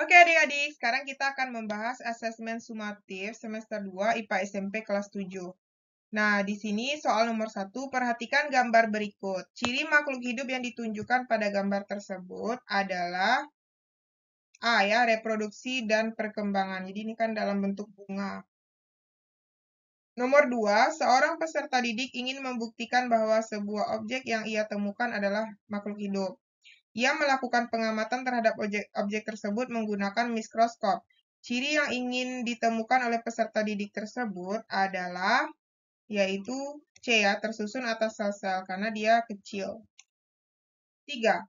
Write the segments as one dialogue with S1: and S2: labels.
S1: Oke adik-adik, sekarang kita akan membahas asesmen sumatif semester 2 IPA SMP kelas 7. Nah, di sini soal nomor 1, perhatikan gambar berikut. Ciri makhluk hidup yang ditunjukkan pada gambar tersebut adalah A ya, reproduksi dan perkembangan. Jadi ini kan dalam bentuk bunga. Nomor 2, seorang peserta didik ingin membuktikan bahwa sebuah objek yang ia temukan adalah makhluk hidup. Ia melakukan pengamatan terhadap objek objek tersebut menggunakan mikroskop. Ciri yang ingin ditemukan oleh peserta didik tersebut adalah yaitu C ya, tersusun atas sel-sel karena dia kecil. 3.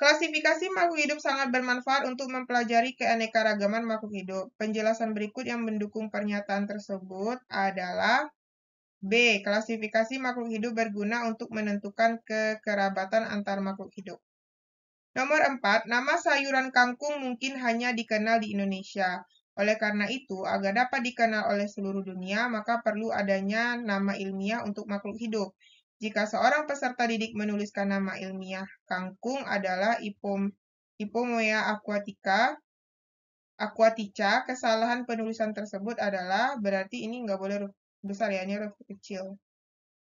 S1: Klasifikasi makhluk hidup sangat bermanfaat untuk mempelajari keanekaragaman makhluk hidup. Penjelasan berikut yang mendukung pernyataan tersebut adalah B. Klasifikasi makhluk hidup berguna untuk menentukan kekerabatan antar makhluk hidup. Nomor empat, nama sayuran kangkung mungkin hanya dikenal di Indonesia. Oleh karena itu, agar dapat dikenal oleh seluruh dunia, maka perlu adanya nama ilmiah untuk makhluk hidup. Jika seorang peserta didik menuliskan nama ilmiah kangkung adalah Ipom, Ipomoea aquatica, aquatica, kesalahan penulisan tersebut adalah berarti ini nggak boleh besar ya, ini huruf kecil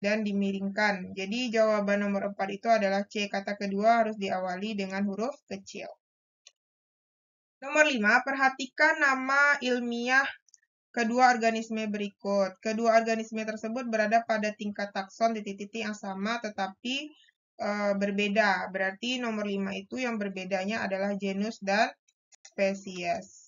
S1: dan dimiringkan. Jadi jawaban nomor 4 itu adalah C. Kata kedua harus diawali dengan huruf kecil. Nomor 5, perhatikan nama ilmiah kedua organisme berikut. Kedua organisme tersebut berada pada tingkat takson di titik-titik yang sama tetapi e, berbeda. Berarti nomor 5 itu yang berbedanya adalah genus dan spesies.